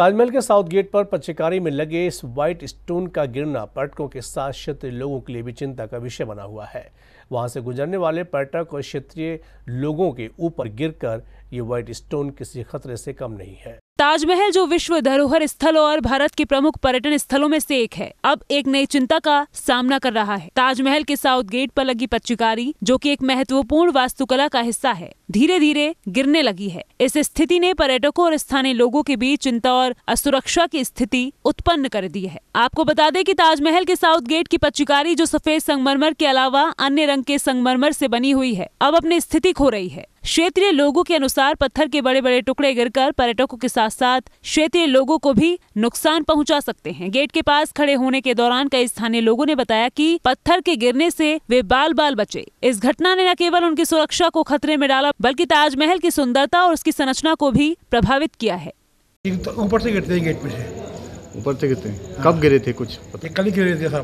ताजमहल के south gate पर पच्चीकारी में लगे इस व्हाइट स्टोन का गिरना पर्यटकों के साथ क्षेत्रीय लोगों के लिए भी चिंता का विषय बना हुआ है वहां से गुजरने वाले पर्यटक और क्षेत्रीय लोगों के ऊपर गिरकर ये व्हाइट स्टोन किसी खतरे से कम नहीं है ताजमहल जो विश्व धरोहर स्थल और भारत के प्रमुख पर्यटन स्थलों में से एक है अब एक नई चिंता का सामना कर रहा है ताजमहल के साउथ गेट पर लगी पच्चीकारी जो कि एक महत्वपूर्ण वास्तुकला का हिस्सा है धीरे धीरे गिरने लगी है इस स्थिति ने पर्यटकों और स्थानीय लोगों के बीच चिंता और असुरक्षा की स्थिति उत्पन्न कर दी है आपको बता दें कि ताजमहल के साउथ गेट की पच्चीकारी जो सफेद संगमरमर के अलावा अन्य रंग के संगमरमर से बनी हुई है अब अपनी स्थिति खो रही है क्षेत्रीय लोगों के अनुसार पत्थर के बड़े बड़े टुकड़े गिरकर पर्यटकों के साथ साथ क्षेत्रीय लोगों को भी नुकसान पहुंचा सकते हैं गेट के पास खड़े होने के दौरान कई स्थानीय लोगों ने बताया कि पत्थर के गिरने से वे बाल बाल बचे इस घटना ने न केवल उनकी सुरक्षा को खतरे में डाला बल्कि ताजमहल की सुंदरता और उसकी संरचना को भी प्रभावित किया है तो ऊपर ऐसी गिरते हैं गेट में ऊपर ऐसी गिरते कब गिरे थे कुछ कल ही गिरे थे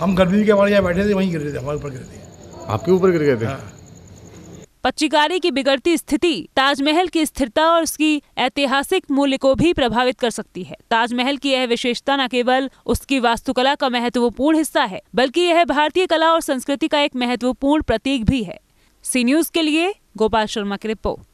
हम गर्मी के बैठे थे वही गिरे थे आपके ऊपर गिर गए थे हाँ। पच्चीकारी की बिगड़ती स्थिति ताजमहल की स्थिरता और उसकी ऐतिहासिक मूल्य को भी प्रभावित कर सकती है ताजमहल की यह विशेषता न केवल उसकी वास्तुकला का महत्वपूर्ण हिस्सा है बल्कि यह भारतीय कला और संस्कृति का एक महत्वपूर्ण प्रतीक भी है सी न्यूज के लिए गोपाल शर्मा की रिपोर्ट